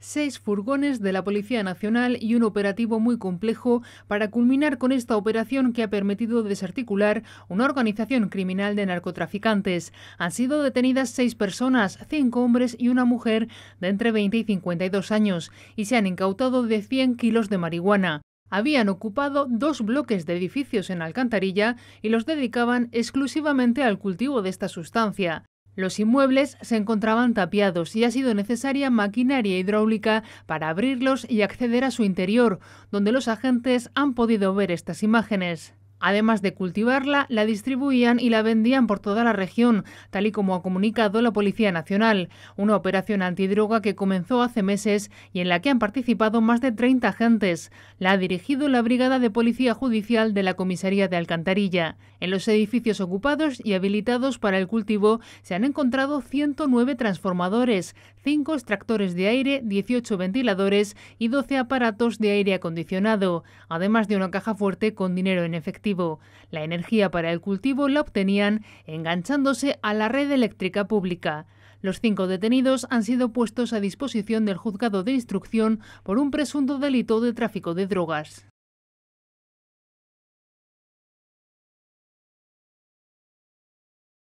seis furgones de la Policía Nacional y un operativo muy complejo para culminar con esta operación que ha permitido desarticular una organización criminal de narcotraficantes. Han sido detenidas seis personas, cinco hombres y una mujer de entre 20 y 52 años, y se han incautado de 100 kilos de marihuana habían ocupado dos bloques de edificios en Alcantarilla y los dedicaban exclusivamente al cultivo de esta sustancia. Los inmuebles se encontraban tapiados y ha sido necesaria maquinaria hidráulica para abrirlos y acceder a su interior, donde los agentes han podido ver estas imágenes. Además de cultivarla, la distribuían y la vendían por toda la región, tal y como ha comunicado la Policía Nacional, una operación antidroga que comenzó hace meses y en la que han participado más de 30 agentes. La ha dirigido la Brigada de Policía Judicial de la Comisaría de Alcantarilla. En los edificios ocupados y habilitados para el cultivo se han encontrado 109 transformadores, 5 extractores de aire, 18 ventiladores y 12 aparatos de aire acondicionado, además de una caja fuerte con dinero en efectivo. La energía para el cultivo la obtenían enganchándose a la red eléctrica pública. Los cinco detenidos han sido puestos a disposición del juzgado de instrucción por un presunto delito de tráfico de drogas.